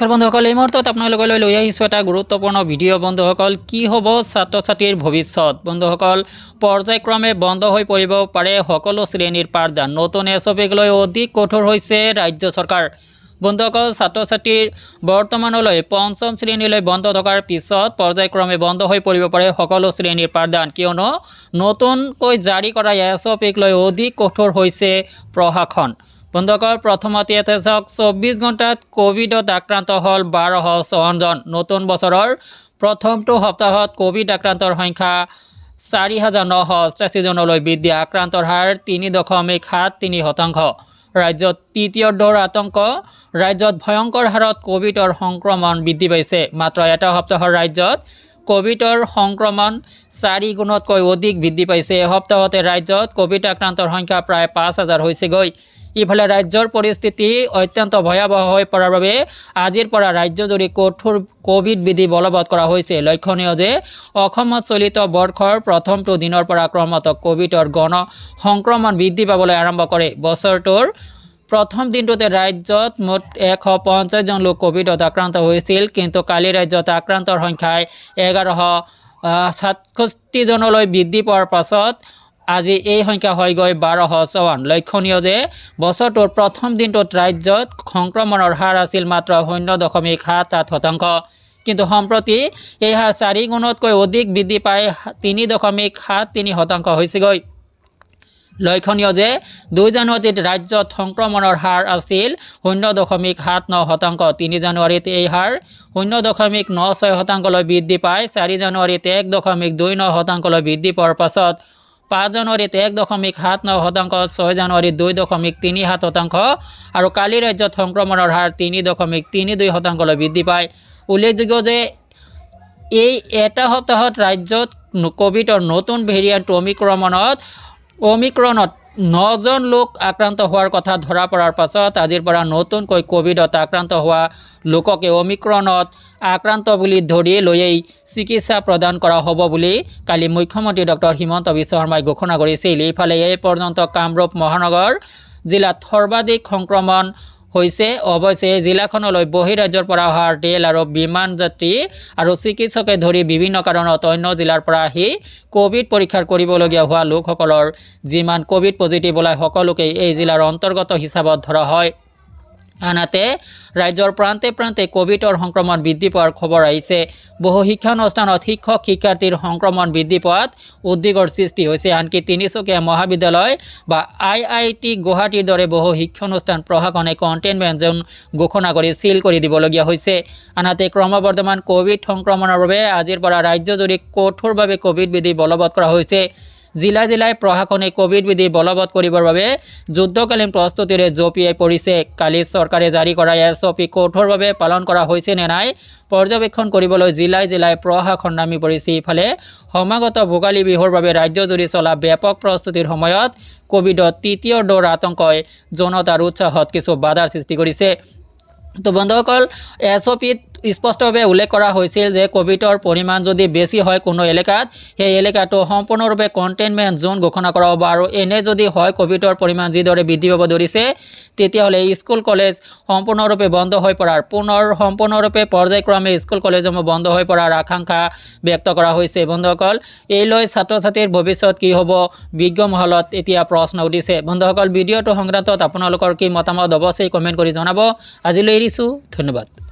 শিক্ষক বন্ধুসকল এই মুহূৰ্তত আপোনালোকলৈ লৈ আহিছোঁ এটা গুৰুত্বপূৰ্ণ ভিডিঅ' বন্ধুসকল কি হ'ব ছাত্ৰ ছাত্ৰীৰ ভৱিষ্যত বন্ধুসকল পৰ্যায়ক্ৰমে বন্ধ হৈ পৰিব পাৰে সকলো শ্ৰেণীৰ পাঠদান নতুন এছ অপিকলৈ অধিক কঠোৰ হৈছে ৰাজ্য চৰকাৰ বন্ধুসকল ছাত্ৰ ছাত্ৰীৰ বৰ্তমানলৈ পঞ্চম শ্ৰেণীলৈ বন্ধ থকাৰ পিছত পৰ্যায়ক্ৰমে বন্ধ হৈ পৰিব পাৰে সকলো শ্ৰেণীৰ পাঠদান কিয়নো নতুনকৈ জাৰি কৰা এছ অপিকলৈ অধিক কঠোৰ হৈছে প্ৰশাসন বন্ধুসকল প্ৰথমতে ইয়াতে চাওক চৌব্বিছ ঘণ্টাত ক'ভিডত আক্ৰান্ত হ'ল বাৰশ চৌৱন্নজন নতুন বছৰৰ প্ৰথমটো সপ্তাহত ক'ভিড আক্ৰান্তৰ সংখ্যা চাৰি হাজাৰ নশ অষ্টাশীজনলৈ বৃদ্ধি আক্ৰান্তৰ হাৰ তিনি দশমিক সাত তিনি শতাংশ ৰাজ্যত তৃতীয় দৌৰ আতংক ৰাজ্যত ভয়ংকৰ হাৰত ক'ভিডৰ সংক্ৰমণ বৃদ্ধি পাইছে মাত্ৰ এটা সপ্তাহৰ ৰাজ্যত ক'ভিডৰ সংক্ৰমণ চাৰি গুণতকৈ অধিক বৃদ্ধি পাইছে এসপ্তাহতে ৰাজ্যত ক'ভিড আক্ৰান্তৰ সংখ্যা প্ৰায় পাঁচ হাজাৰ হৈছেগৈ ইফালে ৰাজ্যৰ পৰিস্থিতি অত্যন্ত ভয়াবহ হৈ পৰাৰ বাবে আজিৰ পৰা ৰাজ্যজুৰি কঠোৰ কোভিড বিধি বলবৎ কৰা হৈছে লক্ষণীয় যে অসমত চলিত বৰ্ষৰ প্ৰথমটো দিনৰ পৰা ক্ৰমত কোভিডৰ গণ সংক্ৰমণ বৃদ্ধি পাবলৈ আৰম্ভ কৰে বছৰটোৰ প্ৰথম দিনটোতে ৰাজ্যত মুঠ এশ পঞ্চাছজন লোক ক'ভিডত আক্ৰান্ত হৈছিল কিন্তু কালি ৰাজ্যত আক্ৰান্তৰ সংখ্যাই এঘাৰশ সাতষষ্ঠিজনলৈ বৃদ্ধি পোৱাৰ পাছত আজি এই সংখ্যা হয়গৈ বাৰশ চৌৱন্ন লক্ষণীয় যে বছৰটোৰ প্ৰথম দিনটোত ৰাজ্যত সংক্ৰমণৰ হাৰ আছিল মাত্ৰ শূন্য দশমিক সাত সাত শতাংশ কিন্তু সম্প্ৰতি এই হাৰ চাৰি গুণতকৈ অধিক বৃদ্ধি পাই তিনি দশমিক সাত তিনি শতাংশ হৈছেগৈ লক্ষণীয় যে দুই জানুৱাৰীত ৰাজ্যত সংক্ৰমণৰ হাৰ আছিল শূন্য দশমিক সাত ন শতাংশ তিনি জানুৱাৰীত এই হাৰ শূন্য দশমিক ন ছয় শতাংশলৈ বৃদ্ধি পাই চাৰি জানুৱাৰীত এক দশমিক দুই ন শতাংশলৈ বৃদ্ধি পোৱাৰ পাছত পাঁচ জানুৱাৰীত এক দশমিক সাত ন শতাংশ ছয় জানুৱাৰীত দুই দশমিক তিনি সাত শতাংশ আৰু কালি ৰাজ্যত সংক্ৰমণৰ হাৰ তিনি দশমিক তিনি দুই শতাংশলৈ বৃদ্ধি পায় উল্লেখযোগ্য যে এই এটা সপ্তাহত ৰাজ্যত ক'ভিডৰ নতুন ভেৰিয়েণ্ট অমিক্ৰমণত অমিক্ৰনত নজন লোক আক্রান্ত হওয়ার কথা ধরা পড়ার পাছত আজির পর নতুনক কোভিডত আক্রান্ত হওয়া লোককে অমিক্রণত আক্রান্ত বলে ধরিয়ে লয়েই চিকিৎসা প্রদান করা হব বলে কালি মুখ্যমন্ত্রী ডক্টর হিমন্ত বিশ্ব শর্মায় ঘোষণা করেছিল ইফালে এই পর্যন্ত কামরূপ মহানগর জেলা সর্বাধিক সংক্রমণ হৈছে অৱশ্যে এই জিলাখনলৈ বহিৰাজ্যৰ পৰা অহা ৰেল আৰু বিমান যাত্ৰী আৰু চিকিৎসকে ধৰি বিভিন্ন কাৰণত অন্য জিলাৰ পৰা আহি কোভিড পৰীক্ষা কৰিবলগীয়া হোৱা লোকসকলৰ যিমান কোভিড পজিটিভ ওলাই সকলোকেই এই জিলাৰ অন্তৰ্গত হিচাপত ধৰা হয় আনহাতে ৰাজ্যৰ প্ৰান্তে প্ৰান্তে ক'ভিডৰ সংক্ৰমণ বৃদ্ধি পোৱাৰ খবৰ আহিছে বহু শিক্ষানুষ্ঠানত শিক্ষক শিক্ষাৰ্থীৰ সংক্ৰমণ বৃদ্ধি পোৱাত উদ্বেগৰ সৃষ্টি হৈছে আনকি তিনিচুকীয়া মহাবিদ্যালয় বা আই আই টি গুৱাহাটীৰ দৰে বহু শিক্ষানুষ্ঠান প্ৰশাসনে কণ্টেইনমেণ্ট জ'ন ঘোষণা কৰি চিল কৰি দিবলগীয়া হৈছে আনহাতে ক্ৰমবৰ্ধমান ক'ভিড সংক্ৰমণৰ বাবে আজিৰ পৰা ৰাজ্যজুৰি কঠোৰভাৱে ক'ভিড বিধি বলবৎ কৰা হৈছে জিলা জিলাই প্ৰশাসনে কোভিড বিধি বলবৎ কৰিবৰ বাবে যুদ্ধকালীন প্ৰস্তুতিৰে জঁপিয়াই পৰিছে কালি চৰকাৰে সৰকাৰে জাৰি কৰা এস ওপি কঠোৰভাবে পালন কৰা হয়েছে নে নাই পৰ্যবেক্ষণ কৰিবলৈ জিলাই জিলাই প্ৰশাসন নামি পৰিছে ইফালে সমাগত ভোগালী বিহুৰ বাবে ৰাজ্যজুৰি চলা ব্যাপক প্ৰস্তুতিৰ সময়ত কোভিডত তৃতীয় দৌৰ আতংকই জনতাৰ উৎসাহত কিছু বাধাৰ সৃষ্টি কৰিছে তো বন্ধুসকল এছ অ' পিত স্পষ্টভাৱে উল্লেখ কৰা হৈছিল যে কভিডৰ পৰিমাণ যদি বেছি হয় কোনো এলেকাত সেই এলেকাটো সম্পূৰ্ণৰূপে কণ্টেইনমেণ্ট জোন ঘোষণা কৰা হ'ব আৰু এনে যদি হয় কভিডৰ পৰিমাণ যিদৰে বৃদ্ধি পাব ধৰিছে তেতিয়াহ'লে স্কুল কলেজ সম্পূৰ্ণৰূপে বন্ধ হৈ পৰাৰ পুনৰ সম্পূৰ্ণৰূপে পৰ্যায়ক্ৰমে স্কুল কলেজসমূহ বন্ধ হৈ পৰাৰ আকাংক্ষা ব্যক্ত কৰা হৈছে বন্ধুসকল এই লৈ ছাত্ৰ ছাত্ৰীৰ ভৱিষ্যত কি হ'ব বিজ্ঞ মহলত এতিয়া প্ৰশ্ন উঠিছে বন্ধুসকল ভিডিঅ'টো সংক্ৰান্তত আপোনালোকৰ কি মতামত হ'ব সেই কমেণ্ট কৰি জনাব আজিলৈ এৰিছোঁ ধন্যবাদ